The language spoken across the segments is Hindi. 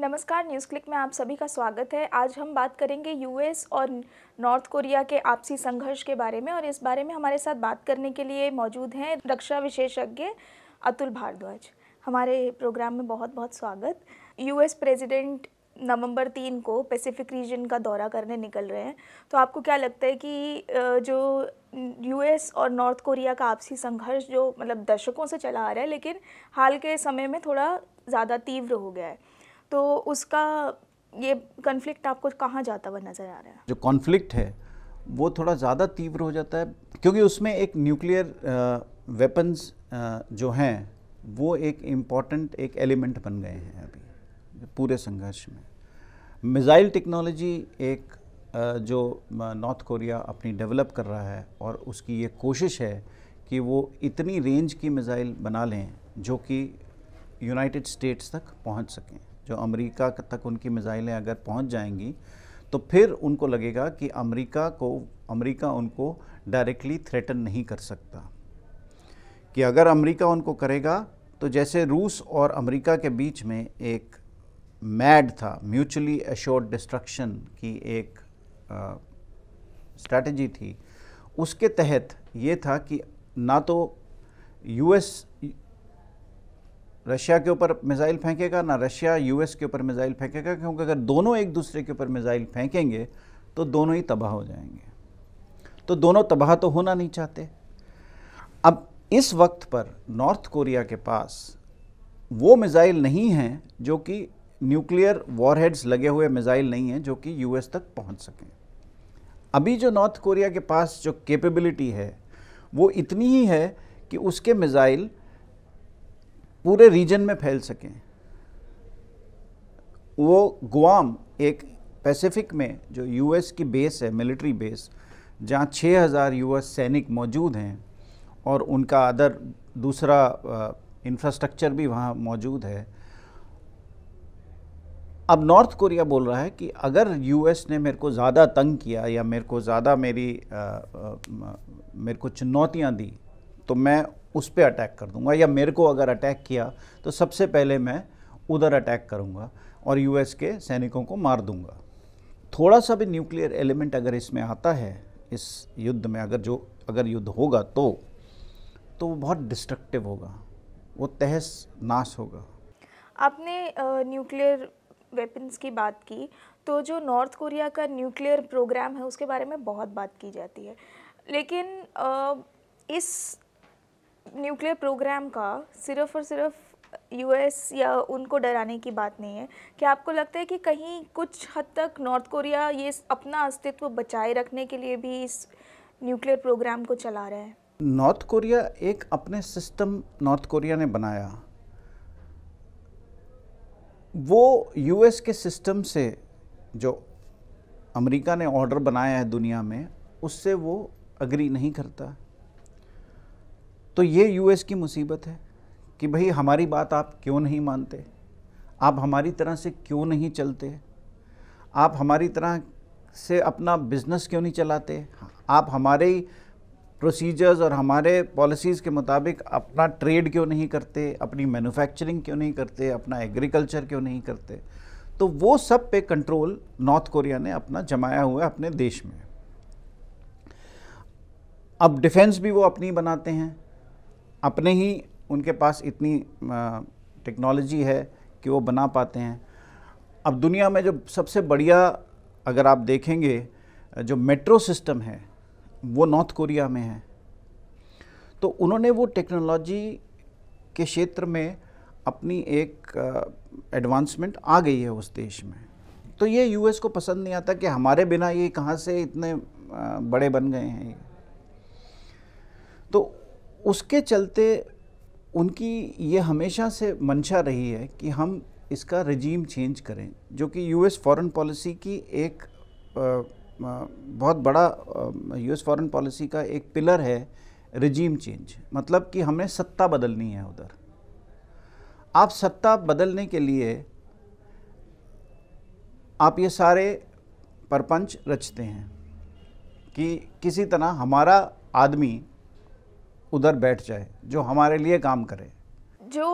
नमस्कार न्यूज़ क्लिक में आप सभी का स्वागत है आज हम बात करेंगे यूएस और नॉर्थ कोरिया के आपसी संघर्ष के बारे में और इस बारे में हमारे साथ बात करने के लिए मौजूद हैं रक्षा विशेषज्ञ अतुल भारद्वाज हमारे प्रोग्राम में बहुत बहुत स्वागत यूएस प्रेसिडेंट नवंबर तीन को पैसिफिक रीजन का दौरा करने निकल रहे हैं तो आपको क्या लगता है कि जो यूएस और नॉर्थ कोरिया का आपसी संघर्ष जो मतलब दशकों से चला आ रहा है लेकिन हाल के समय में थोड़ा ज़्यादा तीव्र हो गया है तो उसका ये कन्फ्लिक्ट आपको कहाँ जाता हुआ नज़र आ रहा है जो कॉन्फ्लिक्ट है वो थोड़ा ज़्यादा तीव्र हो जाता है क्योंकि उसमें एक न्यूक्लियर वेपन्स जो हैं वो एक इम्पॉर्टेंट एक एलिमेंट बन गए हैं अभी पूरे संघर्ष में मिज़ाइल टेक्नोलॉजी एक जो नॉर्थ कोरिया अपनी डेवलप कर रहा है और उसकी ये कोशिश है कि वो इतनी रेंज की मिज़ाइल बना लें जो कि यूनाइटेड स्टेट्स तक पहुंच सकें जो अमेरिका तक उनकी मिज़ाइलें अगर पहुंच जाएंगी तो फिर उनको लगेगा कि अमेरिका को अमेरिका उनको डायरेक्टली थ्रेटन नहीं कर सकता कि अगर अमेरिका उनको करेगा तो जैसे रूस और अमेरिका के बीच में एक मैड था म्यूचुअली एश्योर्ड डिस्ट्रक्शन की एक स्ट्रेटजी थी उसके तहत ये था कि ना तो यूएस रशिया के ऊपर मिज़ाइल फेंकेगा ना रशिया यूएस के ऊपर मिज़ाइल फेंकेगा क्योंकि अगर दोनों एक दूसरे के ऊपर मिज़ाइल फेंकेंगे तो दोनों ही तबाह हो जाएंगे तो दोनों तबाह तो होना नहीं चाहते अब इस वक्त पर नॉर्थ कोरिया के पास वो मिज़ाइल नहीं हैं जो कि न्यूक्लियर वॉरहेड्स लगे हुए मिज़ाइल नहीं हैं जो कि यू तक पहुँच सकें अभी जो नॉर्थ कोरिया के पास जो केपेबिलिटी है वो इतनी ही है कि उसके मिज़ाइल पूरे रीजन में फैल सकें वो गुआम एक पैसिफिक में जो यूएस की बेस है मिलिट्री बेस जहाँ 6000 यूएस सैनिक मौजूद हैं और उनका अदर दूसरा इंफ्रास्ट्रक्चर भी वहाँ मौजूद है अब नॉर्थ कोरिया बोल रहा है कि अगर यूएस ने मेरे को ज़्यादा तंग किया या मेरे को ज़्यादा मेरी आ, आ, मेरे को चुनौतियाँ दी तो मैं उस पर अटैक कर दूंगा या मेरे को अगर अटैक किया तो सबसे पहले मैं उधर अटैक करूंगा और यूएस के सैनिकों को मार दूंगा थोड़ा सा भी न्यूक्लियर एलिमेंट अगर इसमें आता है इस युद्ध में अगर जो अगर युद्ध होगा तो तो वो बहुत डिस्ट्रक्टिव होगा वो तहस नाश होगा आपने न्यूक्लियर वेपन्स की बात की तो जो नॉर्थ कोरिया का न्यूक्लियर प्रोग्राम है उसके बारे में बहुत बात की जाती है लेकिन आ, इस न्यूक्लियर प्रोग्राम का सिर्फ और सिर्फ यूएस या उनको डराने की बात नहीं है क्या आपको लगता है कि कहीं कुछ हद तक नॉर्थ कोरिया ये अपना अस्तित्व बचाए रखने के लिए भी इस न्यूक्लियर प्रोग्राम को चला रहा है नॉर्थ कोरिया एक अपने सिस्टम नॉर्थ कोरिया ने बनाया वो यूएस के सिस्टम से जो अमेरिका ने ऑर्डर बनाया है दुनिया में उससे वो अग्री नहीं करता तो ये यूएस की मुसीबत है कि भाई हमारी बात आप क्यों नहीं मानते आप हमारी तरह से क्यों नहीं चलते आप हमारी तरह से अपना बिजनेस क्यों नहीं चलाते आप हमारे प्रोसीजर्स और हमारे पॉलिसीज़ के मुताबिक अपना ट्रेड क्यों नहीं करते अपनी मैन्युफैक्चरिंग क्यों नहीं करते अपना एग्रीकल्चर क्यों नहीं करते तो वो सब पे कंट्रोल नॉर्थ कोरिया ने अपना जमाया हुआ है अपने देश में अब डिफेंस भी वो अपनी बनाते हैं अपने ही उनके पास इतनी टेक्नोलॉजी है कि वो बना पाते हैं अब दुनिया में जो सबसे बढ़िया अगर आप देखेंगे जो मेट्रो सिस्टम है वो नॉर्थ कोरिया में है तो उन्होंने वो टेक्नोलॉजी के क्षेत्र में अपनी एक एडवांसमेंट आ गई है उस देश में तो ये यूएस को पसंद नहीं आता कि हमारे बिना ये कहाँ से इतने बड़े बन गए हैं ये तो उसके चलते उनकी ये हमेशा से मंशा रही है कि हम इसका रजीम चेंज करें जो कि यूएस फॉरेन पॉलिसी की एक बहुत बड़ा यूएस फॉरेन पॉलिसी का एक पिलर है रजीम चेंज मतलब कि हमें सत्ता बदलनी है उधर आप सत्ता बदलने के लिए आप ये सारे परपंच रचते हैं कि किसी तरह हमारा आदमी उधर बैठ जाए जो हमारे लिए काम करे जो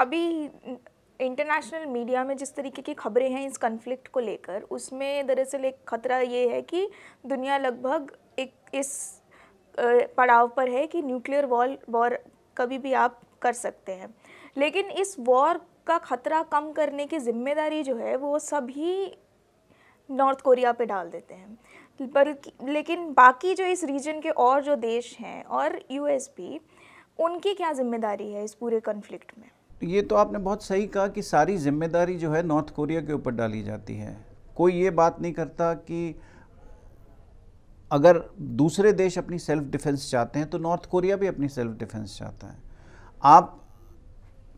अभी इंटरनेशनल मीडिया में जिस तरीके की खबरें हैं इस कन्फ्लिक्ट को लेकर उसमें दरअसल एक खतरा ये है कि दुनिया लगभग एक इस पड़ाव पर है कि न्यूक्लियर वॉल वॉर कभी भी आप कर सकते हैं लेकिन इस वॉर का ख़तरा कम करने की जिम्मेदारी जो है वो सभी नॉर्थ कोरिया पे डाल देते हैं पर लेकिन बाकी जो इस रीजन के और जो देश हैं और एस भी उनकी क्या जिम्मेदारी है इस पूरे कन्फ्लिक्ट में ये तो आपने बहुत सही कहा कि सारी जिम्मेदारी जो है नॉर्थ कोरिया के ऊपर डाली जाती है कोई ये बात नहीं करता कि अगर दूसरे देश अपनी सेल्फ डिफेंस चाहते हैं तो नॉर्थ कोरिया भी अपनी सेल्फ डिफेंस चाहता है आप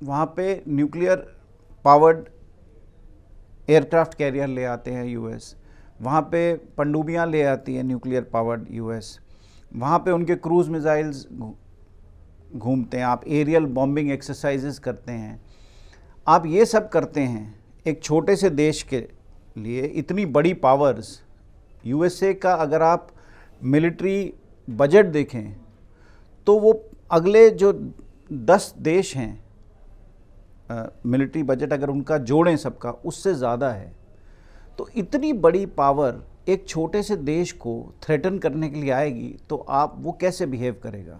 वहाँ पे न्यूक्लियर पावर्ड एयरक्राफ्ट कैरियर ले आते हैं यूएस वहाँ पे पंडुबियाँ ले आती हैं न्यूक्लियर पावर्ड यूएस वहाँ पे उनके क्रूज़ मिज़ाइल्स घूमते हैं आप एरियल बॉम्बिंग एक्सरसाइजेस करते हैं आप ये सब करते हैं एक छोटे से देश के लिए इतनी बड़ी पावर्स यूएसए का अगर आप मिलिट्री बजट देखें तो वो अगले जो दस देश हैं मिलिट्री बजट अगर उनका जोड़ें सबका उससे ज़्यादा है तो इतनी बड़ी पावर एक छोटे से देश को थ्रेटन करने के लिए आएगी तो आप वो कैसे बिहेव करेगा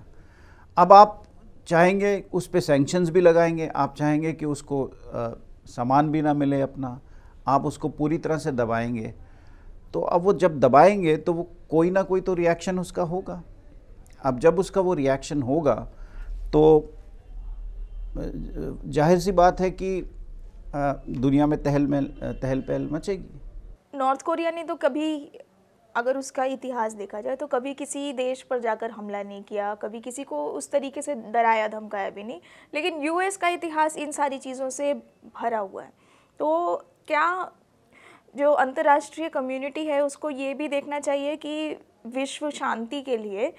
अब आप चाहेंगे उस पर सेंक्शंस भी लगाएंगे आप चाहेंगे कि उसको आ, सामान भी ना मिले अपना आप उसको पूरी तरह से दबाएंगे तो अब वो जब दबाएंगे तो वो कोई ना कोई तो रिएक्शन उसका होगा अब जब उसका वो रिएक्शन होगा तो जाहिर सी बात है कि दुनिया में तहल में तहल पहल मचेगी नॉर्थ कोरिया ने तो कभी अगर उसका इतिहास देखा जाए तो कभी किसी देश पर जाकर हमला नहीं किया कभी किसी को उस तरीके से डराया धमकाया भी नहीं लेकिन यूएस का इतिहास इन सारी चीज़ों से भरा हुआ है तो क्या जो अंतर्राष्ट्रीय कम्युनिटी है उसको ये भी देखना चाहिए कि विश्व शांति के लिए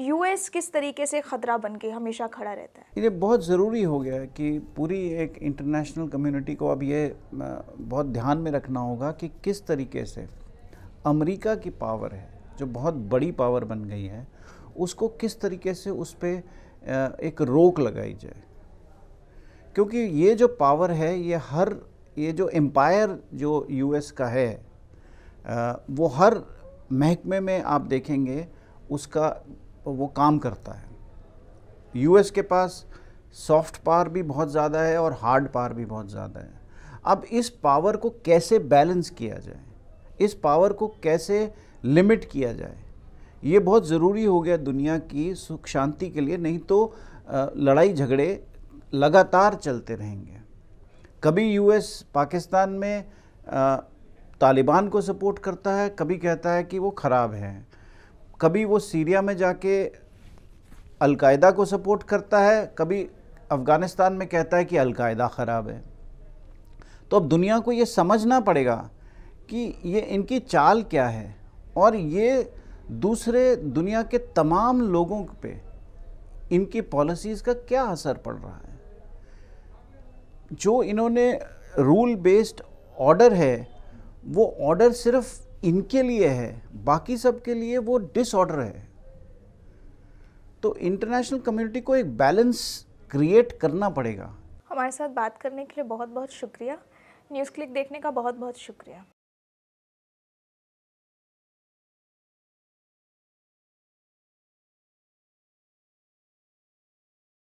यूएस किस तरीके से खतरा बन के हमेशा खड़ा रहता है ये बहुत ज़रूरी हो गया है कि पूरी एक इंटरनेशनल कम्युनिटी को अब ये बहुत ध्यान में रखना होगा कि किस तरीके से अमेरिका की पावर है जो बहुत बड़ी पावर बन गई है उसको किस तरीके से उस पर एक रोक लगाई जाए क्योंकि ये जो पावर है ये हर ये जो एम्पायर जो यूएस का है वो हर महकमे में आप देखेंगे उसका और तो वो काम करता है यूएस के पास सॉफ्ट पावर भी बहुत ज़्यादा है और हार्ड पावर भी बहुत ज़्यादा है अब इस पावर को कैसे बैलेंस किया जाए इस पावर को कैसे लिमिट किया जाए ये बहुत ज़रूरी हो गया दुनिया की सुख शांति के लिए नहीं तो लड़ाई झगड़े लगातार चलते रहेंगे कभी यूएस पाकिस्तान में तालिबान को सपोर्ट करता है कभी कहता है कि वो ख़राब है कभी वो सीरिया में जाके अलकायदा को सपोर्ट करता है कभी अफ़गानिस्तान में कहता है कि अलकायदा ख़राब है तो अब दुनिया को ये समझना पड़ेगा कि ये इनकी चाल क्या है और ये दूसरे दुनिया के तमाम लोगों पे इनकी पॉलिसीज़ का क्या असर पड़ रहा है जो इन्होंने रूल बेस्ड ऑर्डर है वो ऑर्डर सिर्फ इनके लिए है बाकी सब के लिए वो डिसऑर्डर है तो इंटरनेशनल कम्युनिटी को एक बैलेंस क्रिएट करना पड़ेगा हमारे साथ बात करने के लिए बहुत बहुत शुक्रिया न्यूज़ क्लिक देखने का बहुत बहुत शुक्रिया